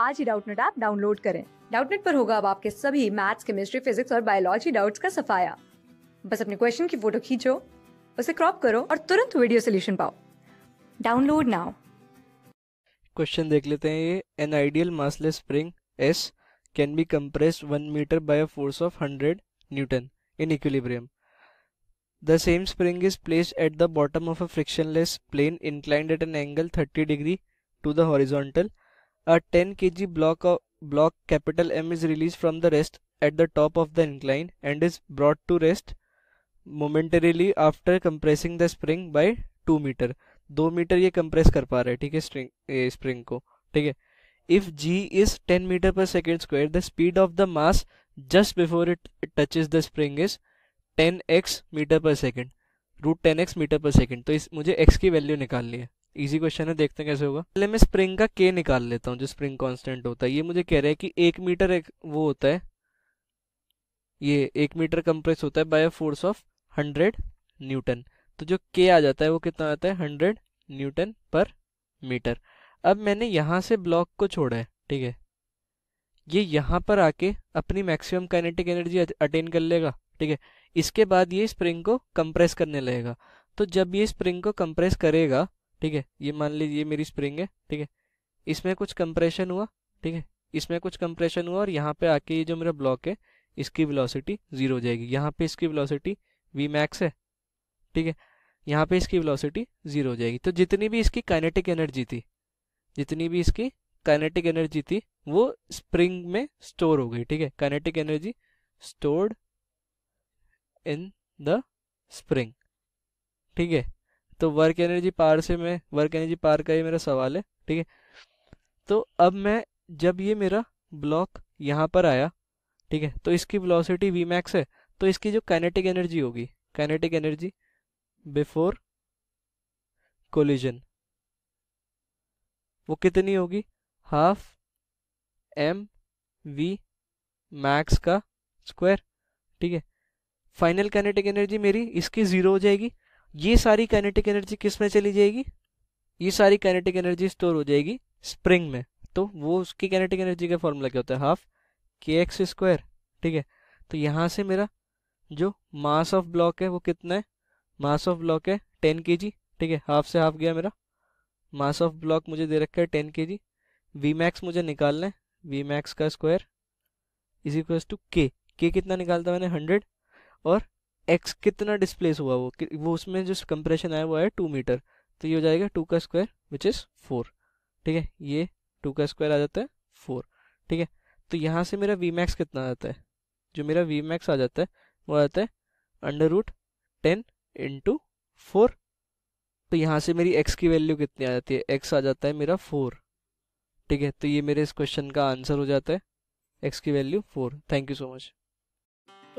आज ही Doubtnut app download करें डाउटनेट पर होगा अब आपके सभी मैथ्स केमिस्ट्री फिजिक्स और बायोलॉजी डाउट्स का सफाया बस अपने क्वेश्चन की फोटो खींचो उसे क्रॉप करो और तुरंत वीडियो सोल्यूशन पाओ डाउनलोड नाउ क्वेश्चन देख लेते हैं ये an ideal massless spring S can be compress one metre by a force of hundred newton in equilibrium the same spring is placed at the bottom of a frictionless plane inclined at an angle thirty degree to the horizontal A 10 kg block block block capital M is released from the rest at the top of the incline and is brought to rest momentarily after compressing the spring by 2 metre दो metre ये compress कर पा रहे ठीक है string spring को ठीक है if g is ten metre per second square the speed of the mass just before it touches the spring is ten x metre per second root ten x metre per second तो इस मुझे x की value निकालनी है easy question है देखते हैं कैसे होगा पहले मैं स्प्रिंग का के निकाल लेता हूँ जो स्प्रिंग कांस्टेंट होता है ये मुझे कह रहा है कि एक मीटर एक वो होता है ये एक मीटर कंप्रेस होता है by force of hundred newton तो जो के आ जाता है वो कितना आता है हंड्रेड न्यूटन पर मीटर अब मैंने यहाँ से ब्लॉक को छोड़ा है ठीक है ये यहाँ पर आके अपनी मैक्सिमम काइनेटिक एनर्जी अटेन कर लेगा ठीक है इसके बाद ये स्प्रिंग को कंप्रेस करने लगेगा तो जब ये स्प्रिंग को कंप्रेस करेगा ठीक है ये मान लीजिए ये मेरी स्प्रिंग है ठीक है इसमें कुछ कंप्रेशन हुआ ठीक है इसमें कुछ कंप्रेशन हुआ और यहाँ पे आके ये जो मेरा ब्लॉक है इसकी वेलोसिटी जीरो हो जाएगी यहाँ पे इसकी वेलोसिटी वी मैक्स है ठीक है यहाँ पे इसकी वेलोसिटी जीरो हो जाएगी तो जितनी भी इसकी काइनेटिक एनर्जी थी जितनी भी इसकी काइनेटिक एनर्जी थी वो स्प्रिंग में स्टोर हो गई ठीक है kinetic energy stored in the spring ठीक है तो वर्क एनर्जी पार से मैं वर्क एनर्जी पार का ही मेरा सवाल है ठीक है तो अब मैं जब ये मेरा ब्लॉक यहाँ पर आया ठीक है तो इसकी वेलोसिटी वी मैक्स है तो इसकी जो काइनेटिक एनर्जी होगी काइनेटिक एनर्जी बिफोर कोलिजन वो कितनी होगी हाफ एम वी मैक्स का स्क्वायर ठीक है फाइनल काइनेटिक एनर्जी मेरी इसकी ज़ीरो हो जाएगी ये सारी काइनेटिक एनर्जी किस में चली जाएगी ये सारी काइनेटिक एनर्जी स्टोर हो जाएगी स्प्रिंग में तो वो उसकी काइनेटिक एनर्जी का फॉर्मूला क्या होता है हाफ के एक्स स्क्वायर ठीक है तो यहाँ से मेरा जो मास ऑफ ब्लॉक है वो कितना है मास ऑफ ब्लॉक है टेन के जी ठीक है हाफ से हाफ गया मेरा मास ऑफ ब्लॉक मुझे दे रखा है टेन के जी वी मैक्स मुझे निकालना है वी मैक्स का स्क्वायर इज इक्वल्स टू के के कितना निकालता मैंने हंड्रेड और एक्स कितना डिस्प्लेस हुआ वो वो उसमें जो कंप्रेशन आया वो है टू मीटर तो ये हो जाएगा टू का स्क्वायर विच इज़ फोर ठीक है ये टू का स्क्वायर आ जाता है फोर ठीक है तो यहाँ से मेरा वी मैक्स कितना आ जाता है जो मेरा वी मैक्स आ जाता है वो आ जाता है under root ten into four तो यहाँ से मेरी एक्स की वैल्यू कितनी आ जाती है एक्स आ जाता है मेरा फोर ठीक है तो ये मेरे इस क्वेश्चन का आंसर हो जाता है एक्स की value four thank you so much